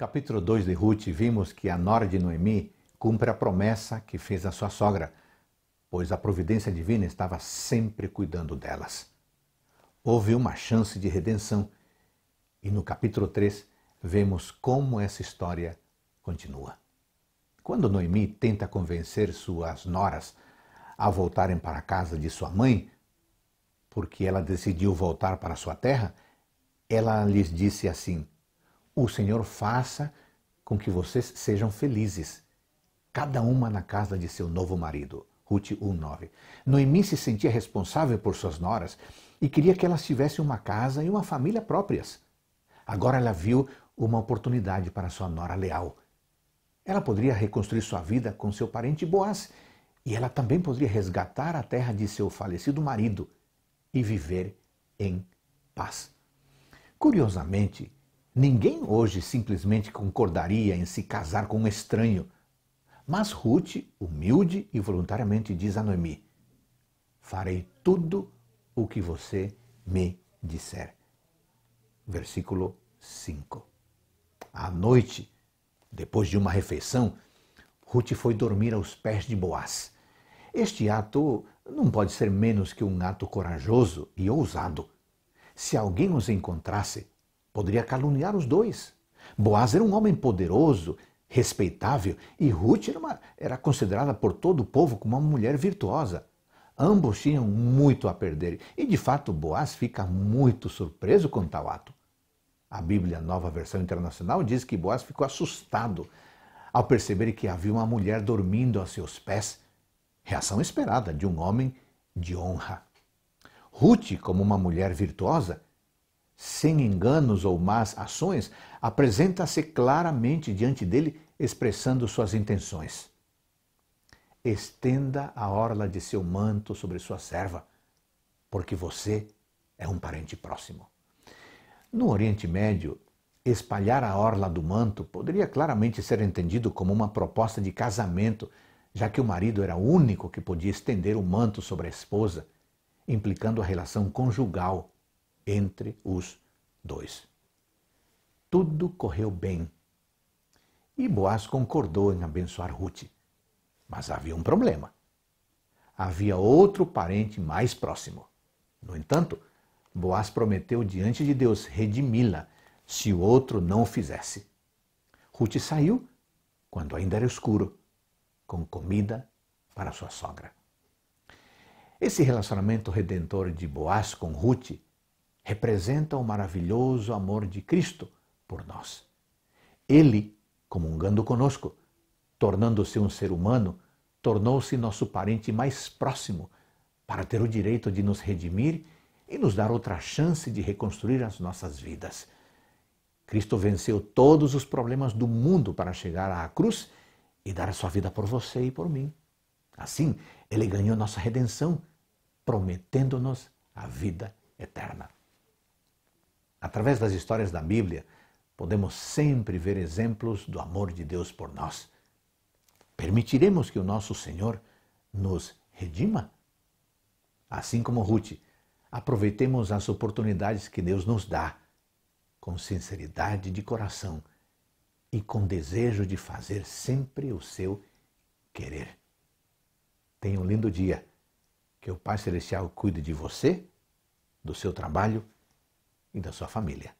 capítulo 2 de Ruth, vimos que a nora de Noemi cumpre a promessa que fez à sua sogra, pois a providência divina estava sempre cuidando delas. Houve uma chance de redenção e no capítulo 3 vemos como essa história continua. Quando Noemi tenta convencer suas noras a voltarem para a casa de sua mãe, porque ela decidiu voltar para sua terra, ela lhes disse assim: o Senhor faça com que vocês sejam felizes, cada uma na casa de seu novo marido. Ruth 1:9. Noemi se sentia responsável por suas noras e queria que elas tivessem uma casa e uma família próprias. Agora ela viu uma oportunidade para sua nora leal. Ela poderia reconstruir sua vida com seu parente Boaz e ela também poderia resgatar a terra de seu falecido marido e viver em paz. Curiosamente, Ninguém hoje simplesmente concordaria em se casar com um estranho. Mas Ruth, humilde e voluntariamente, diz a Noemi: Farei tudo o que você me disser. Versículo 5. À noite, depois de uma refeição, Ruth foi dormir aos pés de Boaz. Este ato não pode ser menos que um ato corajoso e ousado. Se alguém os encontrasse, Poderia caluniar os dois. Boaz era um homem poderoso, respeitável, e Ruth era, uma, era considerada por todo o povo como uma mulher virtuosa. Ambos tinham muito a perder e, de fato, Boaz fica muito surpreso com tal ato. A Bíblia Nova Versão Internacional diz que Boaz ficou assustado ao perceber que havia uma mulher dormindo a seus pés, reação esperada de um homem de honra. Ruth, como uma mulher virtuosa, sem enganos ou más ações, apresenta-se claramente diante dele, expressando suas intenções. Estenda a orla de seu manto sobre sua serva, porque você é um parente próximo. No Oriente Médio, espalhar a orla do manto poderia claramente ser entendido como uma proposta de casamento, já que o marido era o único que podia estender o manto sobre a esposa, implicando a relação conjugal entre os dois. Tudo correu bem. E Boaz concordou em abençoar Ruth. Mas havia um problema. Havia outro parente mais próximo. No entanto, Boaz prometeu diante de Deus redimi-la se o outro não o fizesse. Ruth saiu quando ainda era escuro, com comida para sua sogra. Esse relacionamento redentor de Boaz com Ruth representa o maravilhoso amor de Cristo por nós. Ele, comungando conosco, tornando-se um ser humano, tornou-se nosso parente mais próximo para ter o direito de nos redimir e nos dar outra chance de reconstruir as nossas vidas. Cristo venceu todos os problemas do mundo para chegar à cruz e dar a sua vida por você e por mim. Assim, ele ganhou nossa redenção, prometendo-nos a vida eterna. Através das histórias da Bíblia, podemos sempre ver exemplos do amor de Deus por nós. Permitiremos que o nosso Senhor nos redima? Assim como Ruth, aproveitemos as oportunidades que Deus nos dá, com sinceridade de coração e com desejo de fazer sempre o seu querer. Tenha um lindo dia. Que o Pai Celestial cuide de você, do seu trabalho e da sua família.